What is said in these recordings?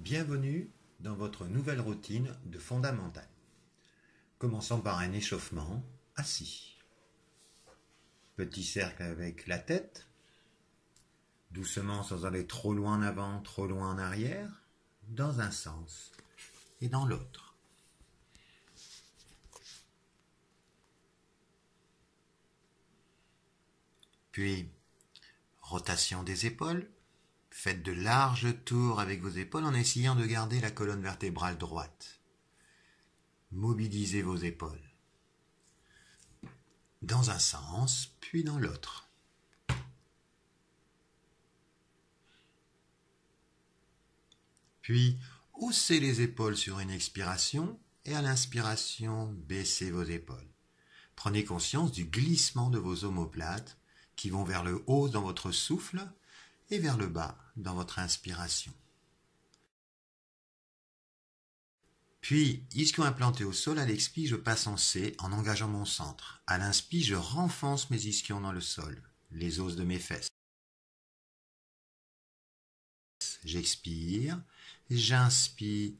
Bienvenue dans votre nouvelle routine de fondamental. Commençons par un échauffement assis. Petit cercle avec la tête. Doucement sans aller trop loin en avant, trop loin en arrière, dans un sens et dans l'autre. Puis, rotation des épaules. Faites de larges tours avec vos épaules en essayant de garder la colonne vertébrale droite. Mobilisez vos épaules dans un sens puis dans l'autre. Puis, haussez les épaules sur une expiration et à l'inspiration, baissez vos épaules. Prenez conscience du glissement de vos omoplates qui vont vers le haut dans votre souffle et vers le bas dans votre inspiration. Puis, ischion implanté au sol, à l'expi, je passe en C en engageant mon centre. À l'inspi, je renfonce mes ischions dans le sol, les os de mes fesses. J'expire, j'inspire.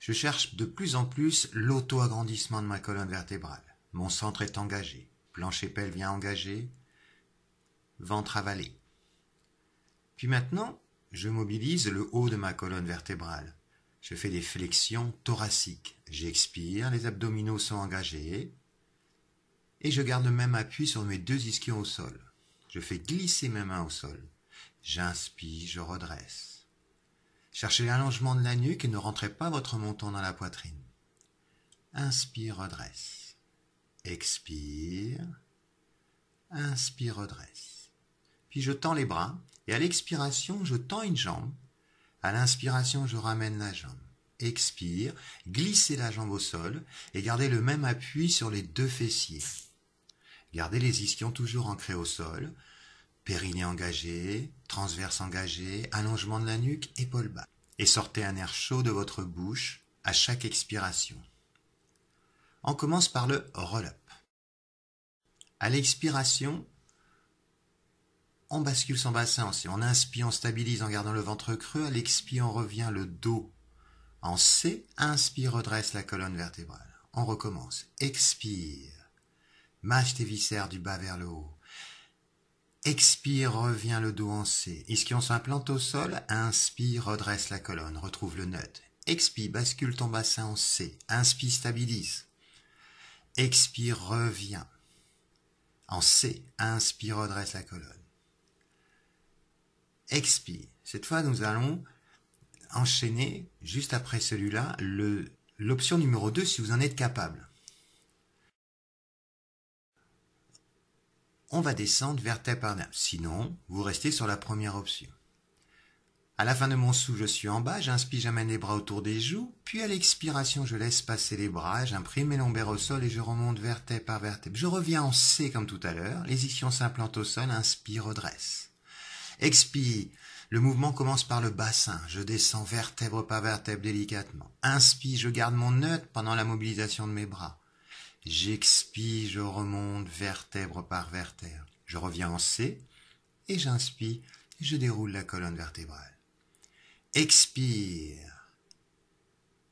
Je cherche de plus en plus l'auto-agrandissement de ma colonne vertébrale. Mon centre est engagé, plancher vient engager. ventre avalé. Puis maintenant, je mobilise le haut de ma colonne vertébrale. Je fais des flexions thoraciques. J'expire, les abdominaux sont engagés. Et je garde le même appui sur mes deux ischions au sol. Je fais glisser mes mains au sol. J'inspire, je redresse. Cherchez l'allongement de la nuque et ne rentrez pas votre menton dans la poitrine. Inspire, redresse. Expire. Inspire, redresse. Puis je tends les bras, et à l'expiration, je tends une jambe. À l'inspiration, je ramène la jambe. Expire, glissez la jambe au sol et gardez le même appui sur les deux fessiers. Gardez les ischions toujours ancrés au sol. Périnée engagé, transverse engagé, allongement de la nuque, épaule bas. Et sortez un air chaud de votre bouche à chaque expiration. On commence par le roll-up. À l'expiration, on bascule son bassin C. On inspire, on stabilise en gardant le ventre creux. À l'expire, on revient le dos en C. Inspire, redresse la colonne vertébrale. On recommence. Expire. Mâche tes viscères du bas vers le haut. Expire, revient le dos en C. on s'implante au sol. Inspire, redresse la colonne. Retrouve le neutre. Expire, bascule ton bassin en C. Inspire, stabilise. Expire, reviens. En C. Inspire, redresse la colonne expire. Cette fois, nous allons enchaîner, juste après celui-là, l'option numéro 2 si vous en êtes capable. On va descendre vertèbre par vertèbre. Sinon, vous restez sur la première option. À la fin de mon sou, je suis en bas, j'inspire, j'amène les bras autour des joues, puis à l'expiration, je laisse passer les bras, j'imprime mes lombaires au sol et je remonte vertèbre par vertèbre. Je reviens en C comme tout à l'heure, les s'implante au sol, inspire, redresse. Expire. Le mouvement commence par le bassin. Je descends vertèbre par vertèbre délicatement. Inspire, je garde mon neutre pendant la mobilisation de mes bras. J'expire, je remonte vertèbre par vertèbre. Je reviens en C et j'inspire, je déroule la colonne vertébrale. Expire.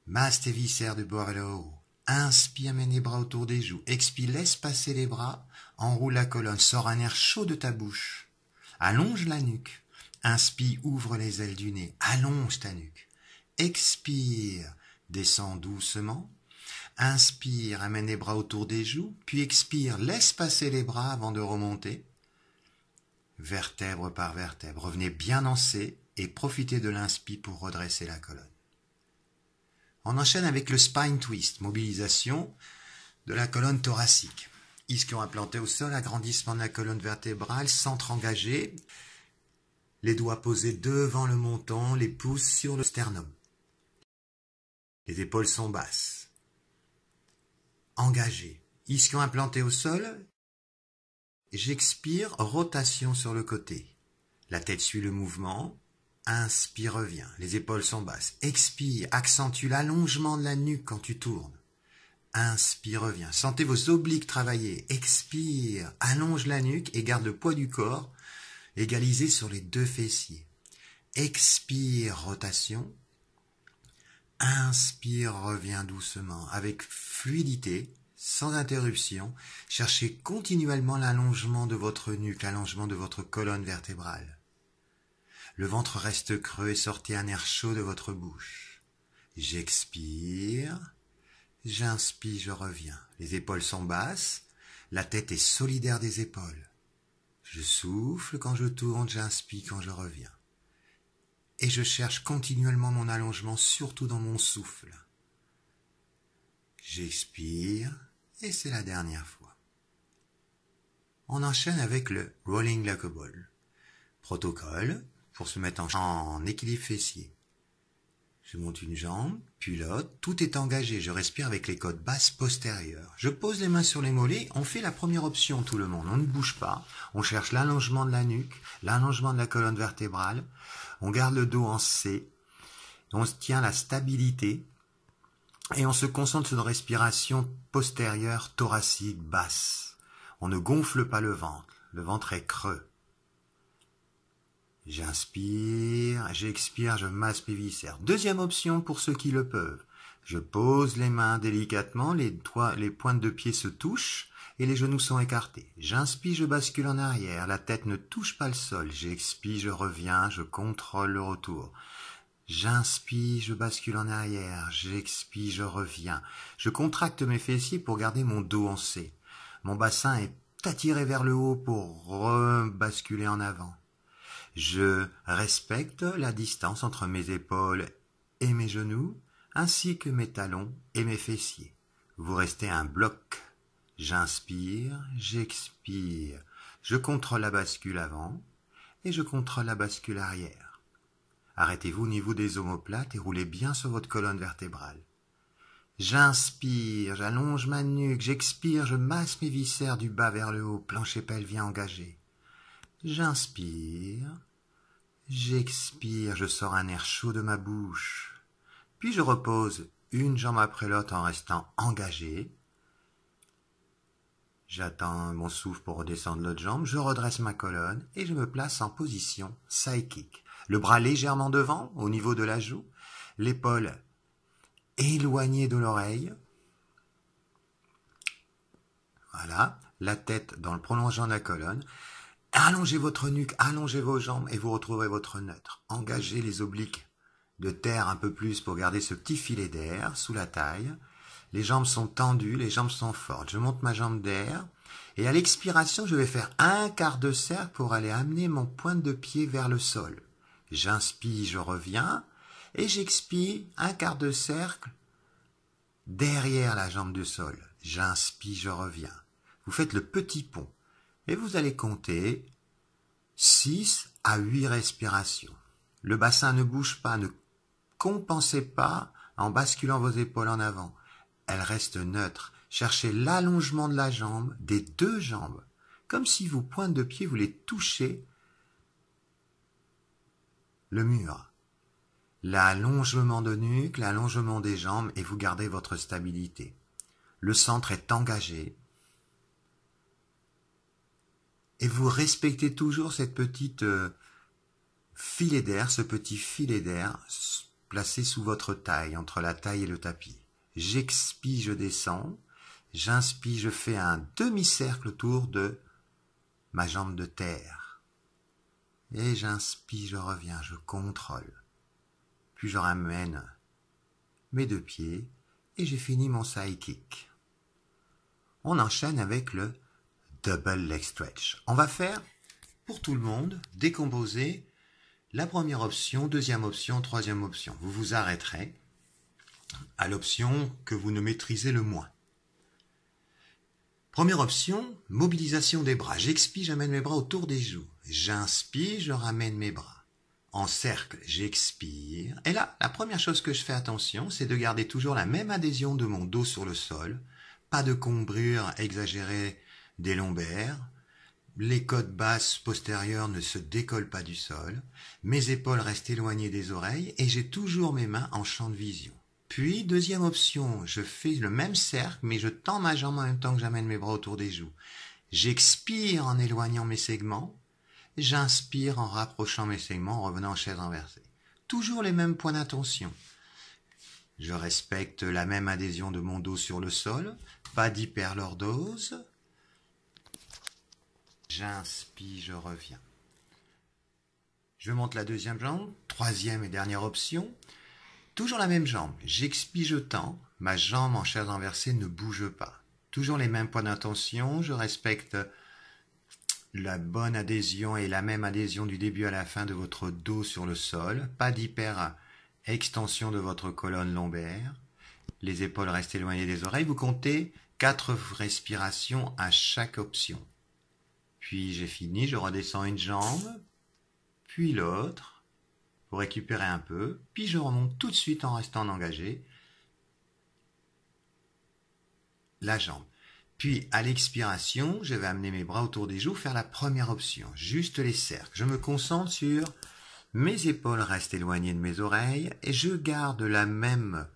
Masse tes viscères de bord et haut. Inspire, mets les bras autour des joues. Expire, laisse passer les bras. Enroule la colonne. Sors un air chaud de ta bouche. Allonge la nuque. Inspire, ouvre les ailes du nez. Allonge ta nuque. Expire, descends doucement. Inspire, amène les bras autour des joues. Puis expire, laisse passer les bras avant de remonter. Vertèbre par vertèbre. Revenez bien en et profitez de l'inspire pour redresser la colonne. On enchaîne avec le spine twist, mobilisation de la colonne thoracique ischion implanté au sol, agrandissement de la colonne vertébrale, centre engagé, les doigts posés devant le menton, les pouces sur le sternum. Les épaules sont basses. Engagé. Ischion implanté au sol. J'expire, rotation sur le côté. La tête suit le mouvement. Inspire, revient. Les épaules sont basses. Expire, accentue l'allongement de la nuque quand tu tournes. Inspire, reviens. Sentez vos obliques travailler. Expire, allonge la nuque et garde le poids du corps égalisé sur les deux fessiers. Expire, rotation. Inspire, reviens doucement, avec fluidité, sans interruption. Cherchez continuellement l'allongement de votre nuque, l'allongement de votre colonne vertébrale. Le ventre reste creux et sortez un air chaud de votre bouche. J'expire. J'inspire, je reviens. Les épaules sont basses, la tête est solidaire des épaules. Je souffle quand je tourne, j'inspire quand je reviens. Et je cherche continuellement mon allongement, surtout dans mon souffle. J'expire et c'est la dernière fois. On enchaîne avec le rolling like Protocole pour se mettre en équilibre fessier. Je monte une jambe, puis l'autre. Tout est engagé. Je respire avec les côtes basses postérieures. Je pose les mains sur les mollets. On fait la première option, tout le monde. On ne bouge pas. On cherche l'allongement de la nuque, l'allongement de la colonne vertébrale. On garde le dos en C. On tient la stabilité. Et on se concentre sur une respiration postérieure thoracique basse. On ne gonfle pas le ventre. Le ventre est creux. J'inspire, j'expire, je masse mes viscères. Deuxième option pour ceux qui le peuvent. Je pose les mains délicatement, les, doigts, les pointes de pied se touchent et les genoux sont écartés. J'inspire, je bascule en arrière, la tête ne touche pas le sol. J'expire, je reviens, je contrôle le retour. J'inspire, je bascule en arrière, j'expire, je reviens. Je contracte mes fessiers pour garder mon dos en C. Mon bassin est attiré vers le haut pour rebasculer en avant. Je respecte la distance entre mes épaules et mes genoux, ainsi que mes talons et mes fessiers. Vous restez un bloc. J'inspire, j'expire. Je contrôle la bascule avant et je contrôle la bascule arrière. Arrêtez-vous au niveau des omoplates et roulez bien sur votre colonne vertébrale. J'inspire, j'allonge ma nuque, j'expire, je masse mes viscères du bas vers le haut, plancher vient engagé. J'inspire, j'expire, je sors un air chaud de ma bouche, puis je repose une jambe après l'autre en restant engagé. J'attends mon souffle pour redescendre l'autre jambe, je redresse ma colonne et je me place en position psychique. Le bras légèrement devant, au niveau de la joue, l'épaule éloignée de l'oreille. Voilà, la tête dans le prolongement de la colonne. Allongez votre nuque, allongez vos jambes et vous retrouverez votre neutre. Engagez les obliques de terre un peu plus pour garder ce petit filet d'air sous la taille. Les jambes sont tendues, les jambes sont fortes. Je monte ma jambe d'air et à l'expiration, je vais faire un quart de cercle pour aller amener mon pointe de pied vers le sol. J'inspire, je reviens et j'expire un quart de cercle derrière la jambe du sol. J'inspire, je reviens. Vous faites le petit pont et vous allez compter 6 à 8 respirations. Le bassin ne bouge pas, ne compensez pas en basculant vos épaules en avant. Elle reste neutre. Cherchez l'allongement de la jambe, des deux jambes, comme si vos pointes de pied voulaient toucher le mur. L'allongement de nuque, l'allongement des jambes et vous gardez votre stabilité. Le centre est engagé, et vous respectez toujours cette petite euh, filet d'air, ce petit filet d'air placé sous votre taille, entre la taille et le tapis. J'expire, je descends, j'inspire, je fais un demi-cercle autour de ma jambe de terre. Et j'inspire, je reviens, je contrôle. Puis je ramène mes deux pieds et j'ai fini mon side kick. On enchaîne avec le double leg stretch. On va faire pour tout le monde décomposer la première option, deuxième option, troisième option. Vous vous arrêterez à l'option que vous ne maîtrisez le moins. Première option, mobilisation des bras. J'expire, j'amène mes bras autour des joues. J'inspire, je ramène mes bras. En cercle, j'expire. Et là, la première chose que je fais attention, c'est de garder toujours la même adhésion de mon dos sur le sol. Pas de combrure exagérée des lombaires, les côtes basses postérieures ne se décollent pas du sol, mes épaules restent éloignées des oreilles et j'ai toujours mes mains en champ de vision. Puis, deuxième option, je fais le même cercle mais je tends ma jambe en même temps que j'amène mes bras autour des joues. J'expire en éloignant mes segments, j'inspire en rapprochant mes segments en revenant en chaise inversée. Toujours les mêmes points d'attention. Je respecte la même adhésion de mon dos sur le sol, pas d'hyperlordose, J'inspire, je reviens. Je monte la deuxième jambe, troisième et dernière option. Toujours la même jambe, j'expire, je tends, ma jambe en chaise inversée ne bouge pas. Toujours les mêmes points d'intention, je respecte la bonne adhésion et la même adhésion du début à la fin de votre dos sur le sol, pas d'hyper extension de votre colonne lombaire, les épaules restent éloignées des oreilles, vous comptez 4 respirations à chaque option. Puis j'ai fini, je redescends une jambe, puis l'autre, pour récupérer un peu, puis je remonte tout de suite en restant engagé la jambe. Puis à l'expiration, je vais amener mes bras autour des joues, faire la première option, juste les cercles. Je me concentre sur mes épaules restent éloignées de mes oreilles et je garde la même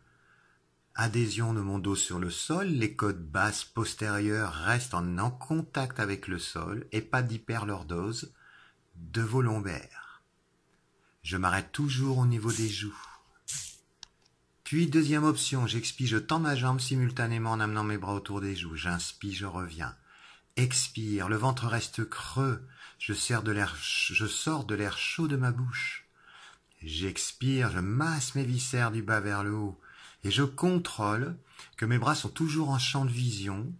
Adhésion de mon dos sur le sol, les côtes basses postérieures restent en, contact avec le sol et pas d'hyperlordose de vos lombaires. Je m'arrête toujours au niveau des joues. Puis deuxième option, j'expire, je tends ma jambe simultanément en amenant mes bras autour des joues. J'inspire, je reviens. Expire, le ventre reste creux. Je, je sors de l'air chaud de ma bouche. J'expire, je masse mes viscères du bas vers le haut et je contrôle que mes bras sont toujours en champ de vision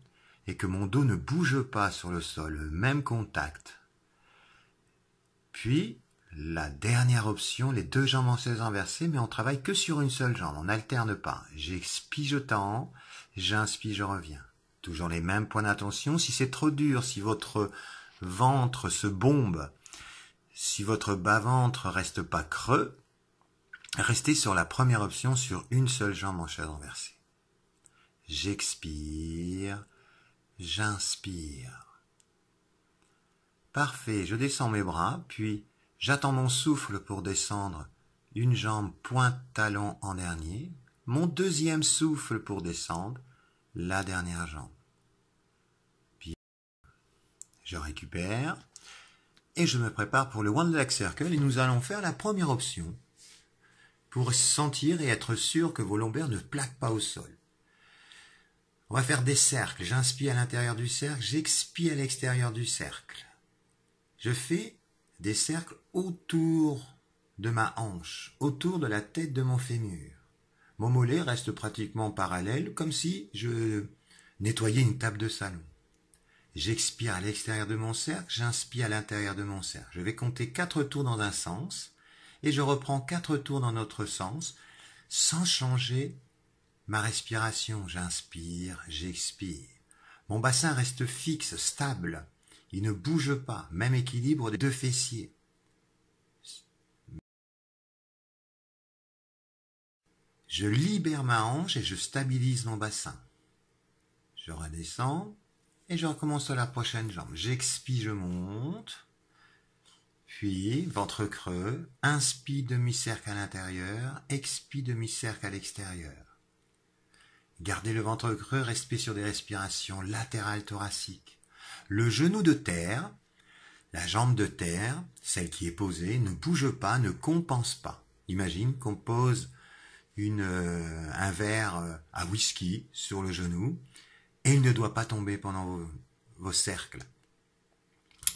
et que mon dos ne bouge pas sur le sol, même contact. Puis, la dernière option, les deux jambes en saison inversées, mais on travaille que sur une seule jambe, on n'alterne pas. J'expire, je tends, j'inspire, je reviens. Toujours les mêmes points d'attention. Si c'est trop dur, si votre ventre se bombe, si votre bas-ventre reste pas creux, Restez sur la première option sur une seule jambe en chaise renversée. J'expire, j'inspire. Parfait, je descends mes bras, puis j'attends mon souffle pour descendre. Une jambe pointe talon en dernier, mon deuxième souffle pour descendre, la dernière jambe. Puis je récupère et je me prépare pour le One Leg Circle et nous allons faire la première option pour sentir et être sûr que vos lombaires ne plaquent pas au sol. On va faire des cercles. J'inspire à l'intérieur du cercle, j'expire à l'extérieur du cercle. Je fais des cercles autour de ma hanche, autour de la tête de mon fémur. Mon mollet reste pratiquement parallèle, comme si je nettoyais une table de salon. J'expire à l'extérieur de mon cercle, j'inspire à l'intérieur de mon cercle. Je vais compter quatre tours dans un sens et je reprends quatre tours dans notre sens sans changer ma respiration. J'inspire, j'expire. Mon bassin reste fixe, stable. Il ne bouge pas, même équilibre des deux fessiers. Je libère ma hanche et je stabilise mon bassin. Je redescends et je recommence la prochaine jambe. J'expire, je monte. Puis, ventre creux, inspire demi-cercle à l'intérieur, expire demi-cercle à l'extérieur. Gardez le ventre creux, respirez sur des respirations latérales thoraciques. Le genou de terre, la jambe de terre, celle qui est posée, ne bouge pas, ne compense pas. Imagine qu'on pose euh, un verre euh, à whisky sur le genou et il ne doit pas tomber pendant vos cercles.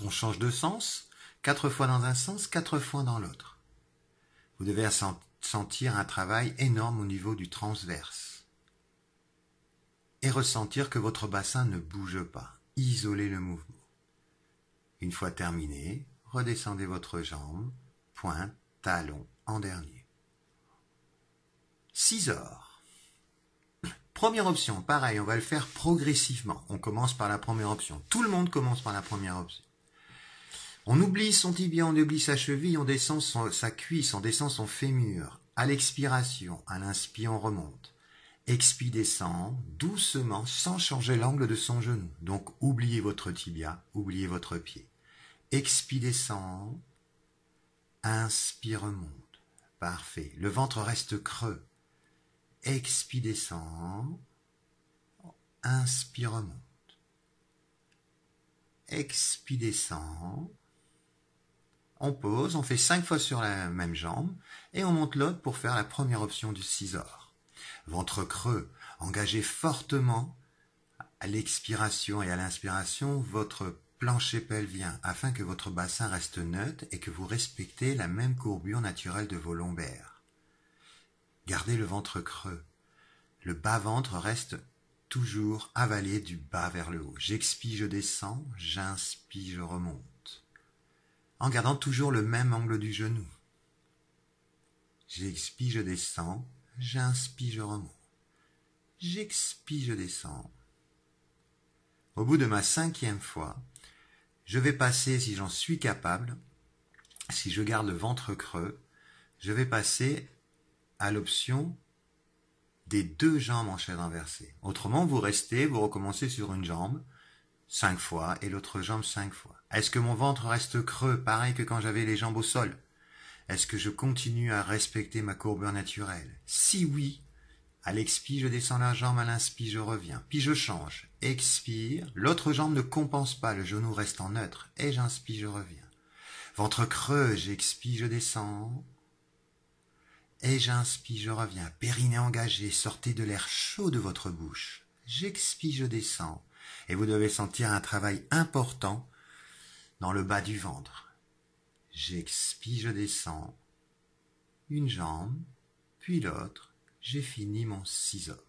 On change de sens quatre fois dans un sens, quatre fois dans l'autre. Vous devez sentir un travail énorme au niveau du transverse et ressentir que votre bassin ne bouge pas. Isolez le mouvement. Une fois terminé, redescendez votre jambe, pointe, talon en dernier. heures. Première option, pareil, on va le faire progressivement. On commence par la première option. Tout le monde commence par la première option. On oublie son tibia, on oublie sa cheville, on descend sa cuisse, on descend son fémur. À l'expiration, à l'inspire, on remonte. Expire, descend, doucement, sans changer l'angle de son genou. Donc, oubliez votre tibia, oubliez votre pied. Expire, descend, inspire, remonte. Parfait. Le ventre reste creux. Expire, descend, inspire, remonte. Expire, descend, on pose, on fait cinq fois sur la même jambe et on monte l'autre pour faire la première option du scissor. Ventre creux, engagez fortement à l'expiration et à l'inspiration votre plancher pelvien afin que votre bassin reste neutre et que vous respectez la même courbure naturelle de vos lombaires. Gardez le ventre creux. Le bas-ventre reste toujours avalé du bas vers le haut. J'expire, je descends, j'inspire, je remonte en gardant toujours le même angle du genou. J'expire, je descends, j'inspire, je remonte. J'expire, je descends. Au bout de ma cinquième fois, je vais passer, si j'en suis capable, si je garde le ventre creux, je vais passer à l'option des deux jambes en chaise inversée. Autrement, vous restez, vous recommencez sur une jambe, cinq fois et l'autre jambe cinq fois Est-ce que mon ventre reste creux, pareil que quand j'avais les jambes au sol Est-ce que je continue à respecter ma courbure naturelle Si oui, à l'expire, je descends la jambe, à l'inspire, je reviens. Puis je change. Expire, l'autre jambe ne compense pas, le genou reste en neutre. Et j'inspire, je reviens. Ventre creux, j'expire, je descends. Et j'inspire, je reviens. Périnée engagé, sortez de l'air chaud de votre bouche. J'expire, je descends et vous devez sentir un travail important dans le bas du ventre. J'expire, je descends une jambe, puis l'autre, j'ai fini mon ciseau.